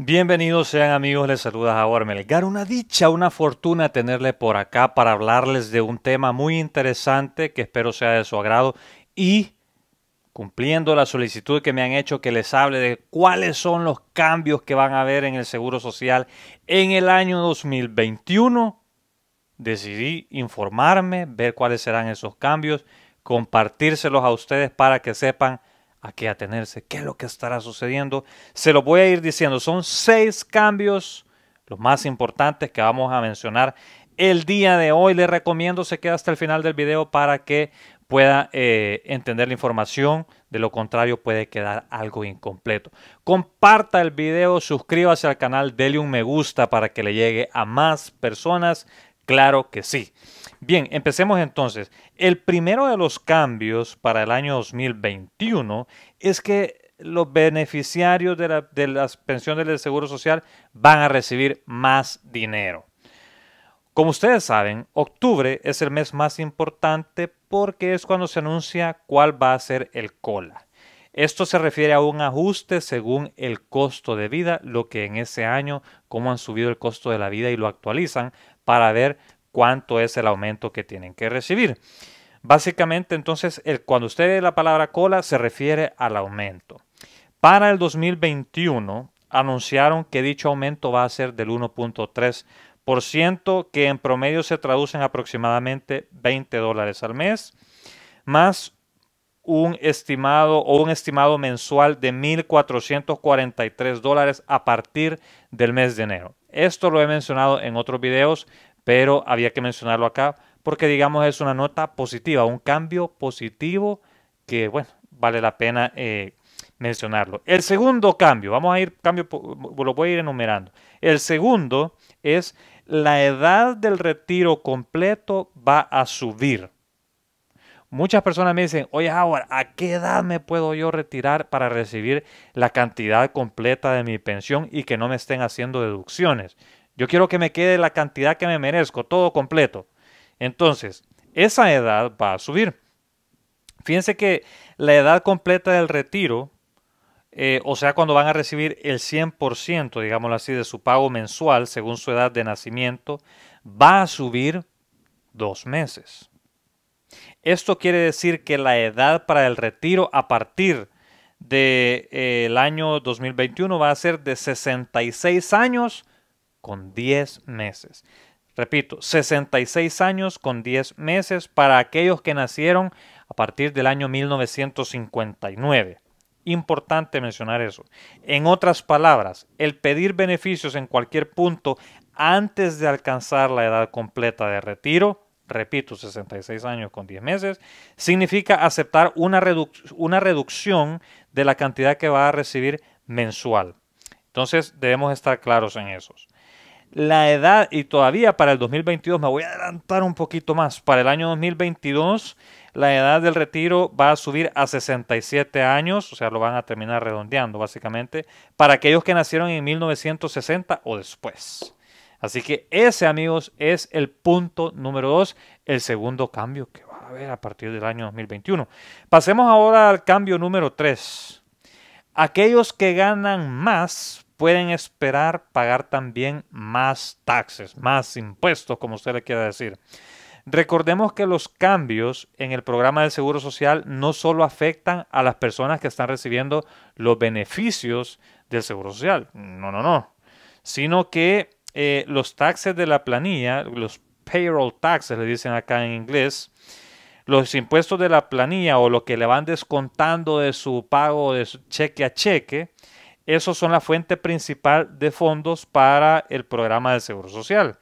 Bienvenidos sean amigos, les saluda a Melgar. Una dicha, una fortuna tenerle por acá para hablarles de un tema muy interesante que espero sea de su agrado y cumpliendo la solicitud que me han hecho que les hable de cuáles son los cambios que van a haber en el Seguro Social en el año 2021. Decidí informarme, ver cuáles serán esos cambios, compartírselos a ustedes para que sepan a qué atenerse, qué es lo que estará sucediendo. Se lo voy a ir diciendo, son seis cambios, los más importantes que vamos a mencionar el día de hoy. Les recomiendo se quede hasta el final del video para que pueda eh, entender la información. De lo contrario puede quedar algo incompleto. Comparta el video, suscríbase al canal, dele un me gusta para que le llegue a más personas. Claro que sí. Bien, empecemos entonces. El primero de los cambios para el año 2021 es que los beneficiarios de, de las pensiones del Seguro Social van a recibir más dinero. Como ustedes saben, octubre es el mes más importante porque es cuando se anuncia cuál va a ser el cola. Esto se refiere a un ajuste según el costo de vida, lo que en ese año, cómo han subido el costo de la vida y lo actualizan para ver cuánto es el aumento que tienen que recibir. Básicamente, entonces, el, cuando usted ve la palabra cola, se refiere al aumento. Para el 2021, anunciaron que dicho aumento va a ser del 1.3%, que en promedio se traducen aproximadamente 20 dólares al mes, más un estimado o un estimado mensual de 1.443 dólares a partir del mes de enero. Esto lo he mencionado en otros videos, pero había que mencionarlo acá porque digamos es una nota positiva, un cambio positivo que bueno, vale la pena eh, mencionarlo. El segundo cambio, vamos a ir, cambio, lo voy a ir enumerando. El segundo es la edad del retiro completo va a subir. Muchas personas me dicen, oye ahora ¿a qué edad me puedo yo retirar para recibir la cantidad completa de mi pensión y que no me estén haciendo deducciones? Yo quiero que me quede la cantidad que me merezco, todo completo. Entonces, esa edad va a subir. Fíjense que la edad completa del retiro, eh, o sea, cuando van a recibir el 100%, digámoslo así, de su pago mensual según su edad de nacimiento, va a subir dos meses. Esto quiere decir que la edad para el retiro a partir del de, eh, año 2021 va a ser de 66 años con 10 meses. Repito, 66 años con 10 meses para aquellos que nacieron a partir del año 1959. Importante mencionar eso. En otras palabras, el pedir beneficios en cualquier punto antes de alcanzar la edad completa de retiro, repito, 66 años con 10 meses, significa aceptar una, una reducción de la cantidad que va a recibir mensual. Entonces debemos estar claros en esos la edad, y todavía para el 2022, me voy a adelantar un poquito más, para el año 2022 la edad del retiro va a subir a 67 años, o sea, lo van a terminar redondeando básicamente, para aquellos que nacieron en 1960 o después. Así que ese, amigos, es el punto número 2, el segundo cambio que va a haber a partir del año 2021. Pasemos ahora al cambio número 3. Aquellos que ganan más pueden esperar pagar también más taxes, más impuestos, como usted le quiera decir. Recordemos que los cambios en el programa del Seguro Social no solo afectan a las personas que están recibiendo los beneficios del Seguro Social, no, no, no, sino que eh, los taxes de la planilla, los payroll taxes le dicen acá en inglés, los impuestos de la planilla o lo que le van descontando de su pago de cheque a cheque, esos son la fuente principal de fondos para el programa del Seguro Social.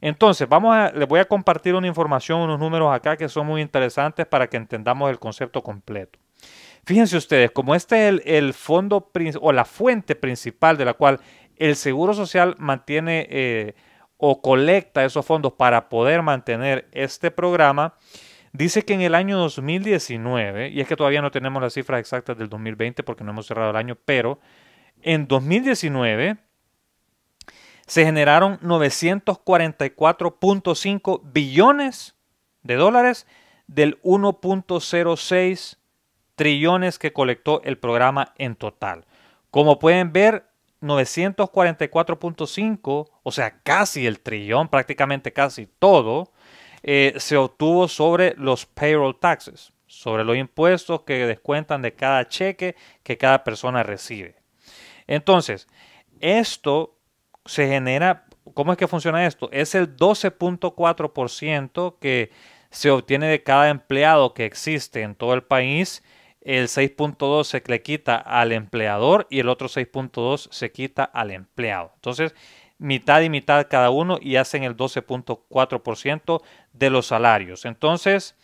Entonces, vamos a, les voy a compartir una información, unos números acá que son muy interesantes para que entendamos el concepto completo. Fíjense ustedes, como este es el, fondo o la fuente principal de la cual el Seguro Social mantiene eh, o colecta esos fondos para poder mantener este programa, dice que en el año 2019, y es que todavía no tenemos las cifras exactas del 2020 porque no hemos cerrado el año, pero en 2019 se generaron 944.5 billones de dólares del 1.06 trillones que colectó el programa en total. Como pueden ver, 944.5, o sea, casi el trillón, prácticamente casi todo, eh, se obtuvo sobre los payroll taxes, sobre los impuestos que descuentan de cada cheque que cada persona recibe. Entonces, esto se genera, ¿cómo es que funciona esto? Es el 12.4% que se obtiene de cada empleado que existe en todo el país. El 6.2 se le quita al empleador y el otro 6.2 se quita al empleado. Entonces, mitad y mitad cada uno y hacen el 12.4% de los salarios. Entonces,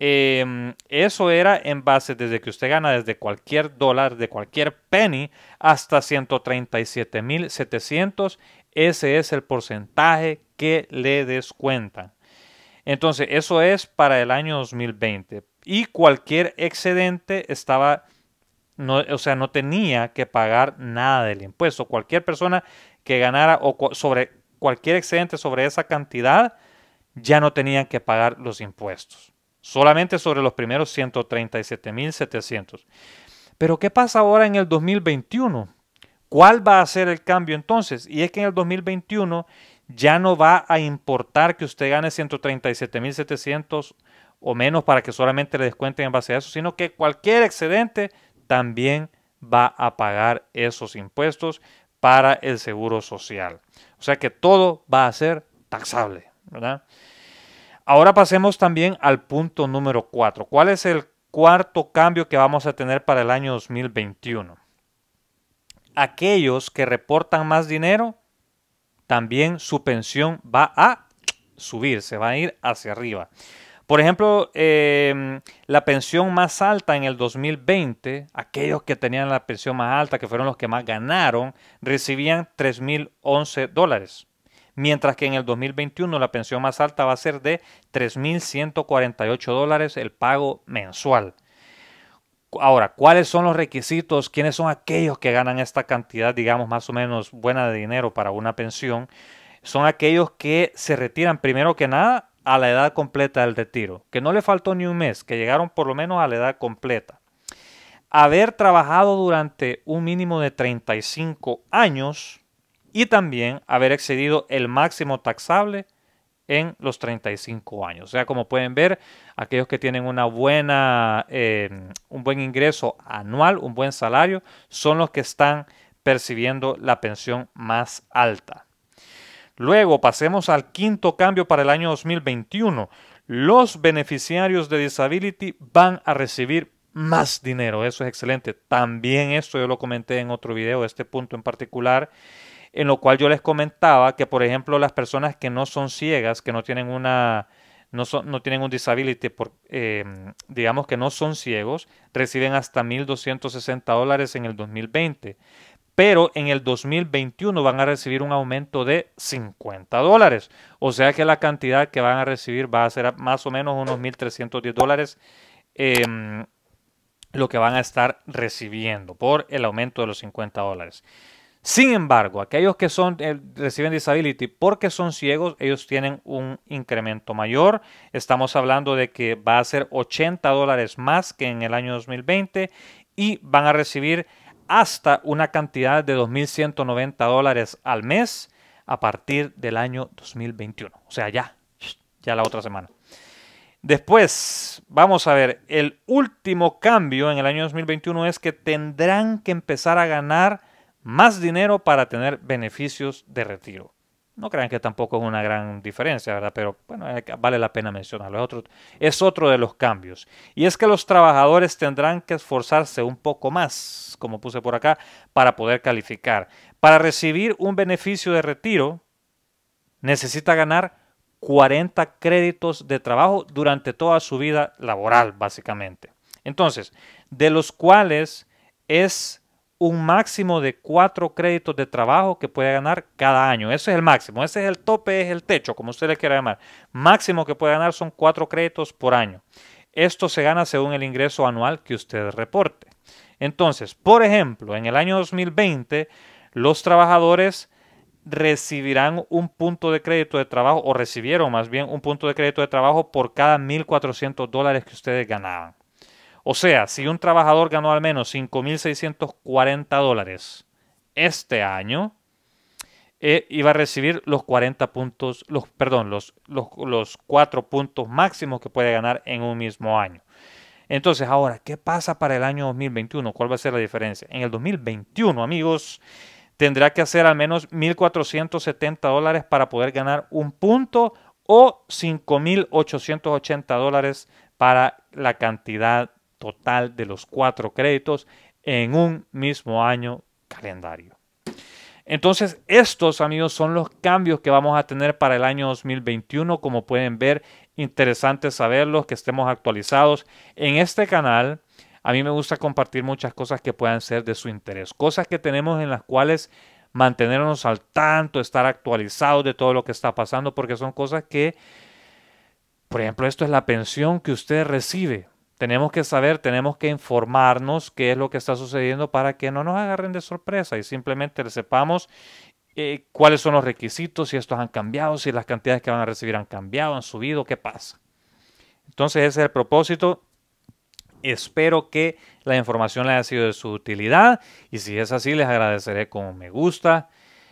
Em, eso era en base desde que usted gana desde cualquier dólar, de cualquier penny, hasta 137.700. Ese es el porcentaje que le descuentan. Entonces, eso es para el año 2020. Y cualquier excedente estaba, o sea, no tenía que pagar nada del impuesto. Cualquier persona que ganara o sobre cualquier excedente sobre esa cantidad, ya no tenían que pagar los impuestos solamente sobre los primeros 137.700. Pero ¿qué pasa ahora en el 2021? ¿Cuál va a ser el cambio entonces? Y es que en el 2021 ya no va a importar que usted gane 137.700 o menos para que solamente le descuenten en base a eso, sino que cualquier excedente también va a pagar esos impuestos para el seguro social. O sea que todo va a ser taxable, ¿verdad? Ahora pasemos también al punto número 4. ¿Cuál es el cuarto cambio que vamos a tener para el año 2021? Aquellos que reportan más dinero, también su pensión va a subir, se va a ir hacia arriba. Por ejemplo, em, la pensión más alta en el 2020, aquellos que tenían la pensión más alta, que fueron los que más ganaron, recibían 3.011 dólares mientras que en el 2021 la pensión más alta va a ser de 3.148 dólares el pago mensual. Ahora, ¿cuáles son los requisitos? ¿Quiénes son aquellos que ganan esta cantidad, digamos, más o menos buena de dinero para una pensión? Son aquellos que se retiran primero que nada a la edad completa del retiro, que no le faltó ni un mes, que llegaron por lo menos a la edad completa. Haber trabajado durante un mínimo de 35 años, y también haber excedido el máximo taxable en los 35 años. O sea, como pueden ver, aquellos que tienen una buena, eh, un buen ingreso anual, un buen salario, son los que están percibiendo la pensión más alta. Luego pasemos al quinto cambio para el año 2021. Los beneficiarios de Disability van a recibir más dinero. Eso es excelente. También esto yo lo comenté en otro video, este punto en particular en lo cual yo les comentaba que, por ejemplo, las personas que no son ciegas, que no tienen una, no, no tienen un disability, por, em, digamos que no son ciegos, reciben hasta 1.260 dólares en el 2020. Pero en el 2021 van a recibir un aumento de 50 dólares. O sea que la cantidad que van a recibir va a ser más o menos unos 1.310 dólares. Em, lo que van a estar recibiendo por el aumento de los 50 dólares. Sin embargo, aquellos que son, eh, reciben disability porque son ciegos, ellos tienen un incremento mayor. Estamos hablando de que va a ser 80 dólares más que en el año 2020 y van a recibir hasta una cantidad de 2.190 dólares al mes a partir del año 2021. O sea, ya, ya la otra semana. Después, vamos a ver, el último cambio en el año 2021 es que tendrán que empezar a ganar más dinero para tener beneficios de retiro. No crean que tampoco es una gran diferencia, ¿verdad? Pero bueno, eh, vale la pena mencionarlo. Es otro, es otro de los cambios. Y es que los trabajadores tendrán que esforzarse un poco más, como puse por acá, para poder calificar. Para recibir un beneficio de retiro, necesita ganar 40 créditos de trabajo durante toda su vida laboral, básicamente. Entonces, de los cuales es un máximo de cuatro créditos de trabajo que puede ganar cada año. Ese es el máximo, ese es el tope, es el techo, como usted le quiera llamar. Máximo que puede ganar son cuatro créditos por año. Esto se gana según el ingreso anual que usted reporte. Entonces, por ejemplo, en el año 2020, los trabajadores recibirán un punto de crédito de trabajo, o recibieron más bien un punto de crédito de trabajo por cada 1.400 dólares que ustedes ganaban. O sea, si un trabajador ganó al menos 5.640 dólares este año, eh, iba a recibir los 40 puntos, los, perdón, los, los, 4 puntos máximos que puede ganar en un mismo año. Entonces, ahora, ¿qué pasa para el año 2021? ¿Cuál va a ser la diferencia? En el 2021, amigos, tendrá que hacer al menos 1.470 dólares para poder ganar un punto o 5.880 dólares para la cantidad total de los cuatro créditos en un mismo año calendario. Entonces, estos amigos son los cambios que vamos a tener para el año 2021. Como pueden ver, interesante saberlos, que estemos actualizados en este canal. A mí me gusta compartir muchas cosas que puedan ser de su interés, cosas que tenemos en las cuales mantenernos al tanto, estar actualizados de todo lo que está pasando, porque son cosas que, por ejemplo, esto es la pensión que usted recibe. Tenemos que saber, tenemos que informarnos qué es lo que está sucediendo para que no nos agarren de sorpresa y simplemente sepamos eh, cuáles son los requisitos, si estos han cambiado, si las cantidades que van a recibir han cambiado, han subido, qué pasa. Entonces ese es el propósito. Espero que la información les haya sido de su utilidad y si es así les agradeceré como me gusta.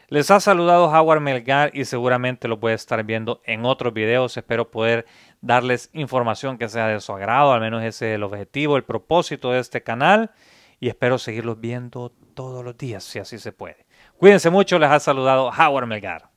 Les ha saludado Howard Melgar y seguramente lo voy a estar viendo en otros videos. Espero poder darles información que sea de su agrado, al menos ese es el objetivo, el propósito de este canal y espero seguirlos viendo todos los días si así se puede. Cuídense mucho, les ha saludado Howard Melgar.